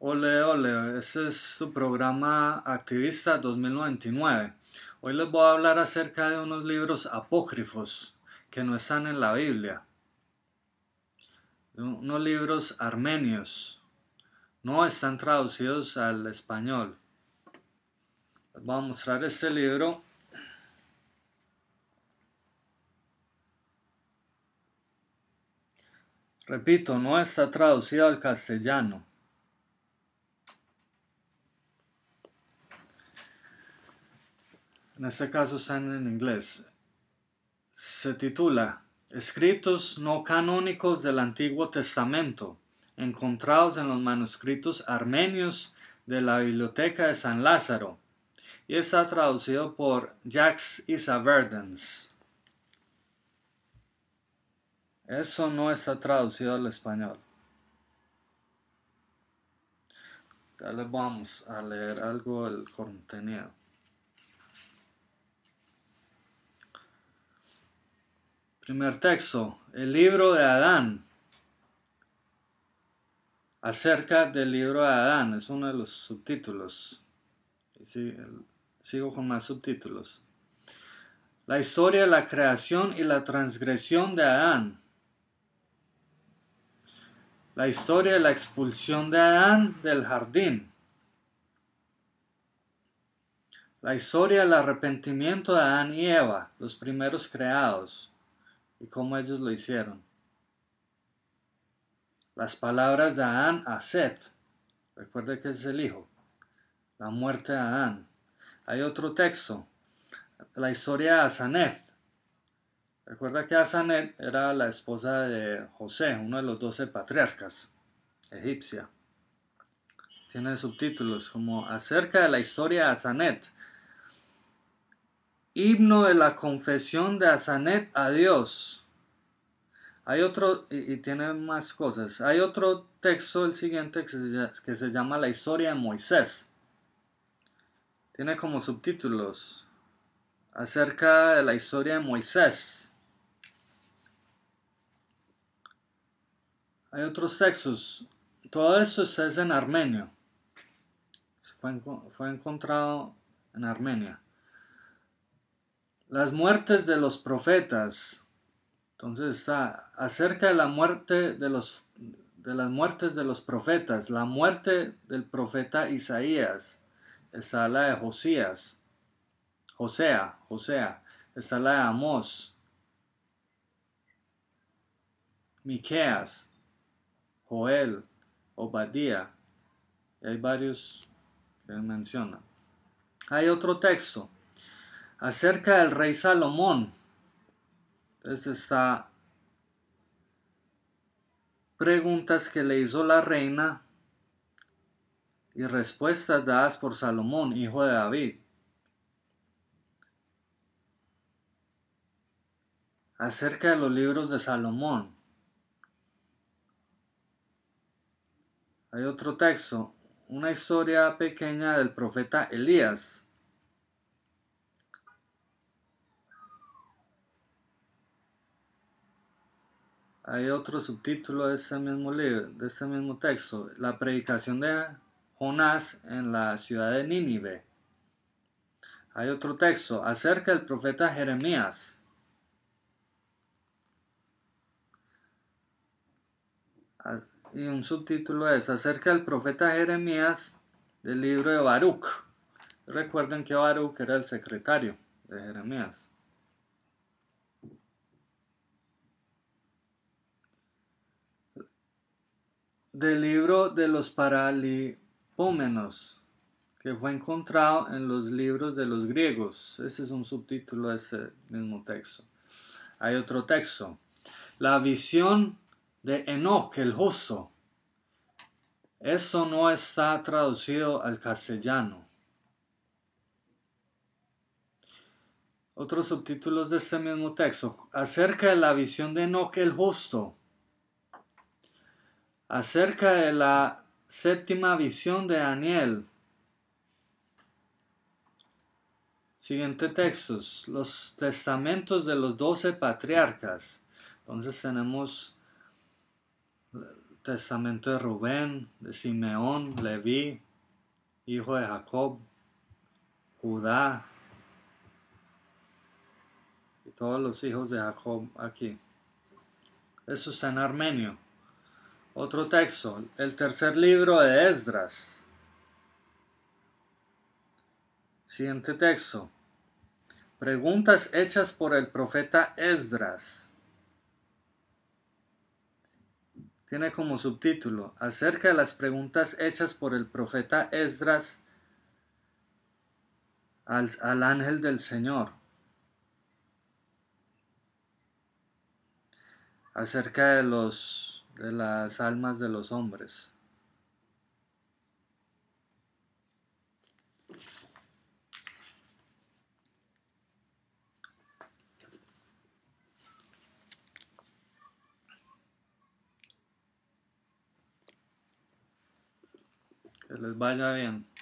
Ole, ole, este es tu programa Activista 2099. Hoy les voy a hablar acerca de unos libros apócrifos que no están en la Biblia. Unos libros armenios. No están traducidos al español. Les voy a mostrar este libro. Repito, no está traducido al castellano. en este caso están en inglés, se titula Escritos no canónicos del Antiguo Testamento, encontrados en los manuscritos armenios de la Biblioteca de San Lázaro, y está traducido por Jacques Isaverdens. Eso no está traducido al español. Ya vamos a leer algo del contenido. Primer texto, el libro de Adán. Acerca del libro de Adán, es uno de los subtítulos. Sigo con más subtítulos. La historia de la creación y la transgresión de Adán. La historia de la expulsión de Adán del jardín. La historia del arrepentimiento de Adán y Eva, los primeros creados y cómo ellos lo hicieron. Las palabras de Adán a Seth, recuerde que es el hijo, la muerte de Adán. Hay otro texto, la historia de Asanet. Recuerda que Asanet era la esposa de José, uno de los doce patriarcas, egipcia. Tiene subtítulos como acerca de la historia de Asanet Himno de la confesión de Azanet a Dios. Hay otro, y, tiene más cosas. Hay otro texto, el siguiente, que se, llama La historia de Moisés. Tiene como subtítulos acerca de la historia de Moisés. Hay otros textos. Todo eso es en armenio. fue encontrado en Armenia. Las muertes de los profetas. Entonces está acerca de la muerte de los de las muertes de los profetas, la muerte del profeta Isaías, está la de Josías, Josea, Josea, está la de Amos. Miqueas, Joel, Obadía, y hay varios que menciona. Hay otro texto acerca del rey Salomón. Entonces está preguntas que le hizo la reina y respuestas dadas por Salomón, hijo de David. Acerca de los libros de Salomón. Hay otro texto, una historia pequeña del profeta Elías. hay otro subtítulo de ese mismo libro, de ese mismo texto, la predicación de Jonás en la ciudad de Nínive. Hay otro texto acerca del profeta Jeremías. Ah, y un subtítulo es acerca del profeta Jeremías del libro de Baruch. Recuerden que Baruch era el secretario de Jeremías. del libro de los paralipómenos que fue encontrado en los libros de los griegos. Ese es un subtítulo de ese mismo texto. Hay otro texto. La visión de Enoch el justo. Eso no está traducido al castellano. Otros subtítulos de este mismo texto. Acerca de la visión de Enoch el justo acerca de la séptima visión de Daniel. Siguiente textos, los testamentos de los doce patriarcas. Entonces tenemos el testamento de Rubén, de Simeón, Leví, hijo de Jacob, Judá, y todos los hijos de Jacob aquí. Eso está en armenio. Otro texto, el tercer libro de Esdras. Siguiente texto. Preguntas hechas por el profeta Esdras. Tiene como subtítulo acerca de las preguntas hechas por el profeta Esdras al, ángel del Señor. Acerca de los de las almas de los hombres. Que les vaya bien.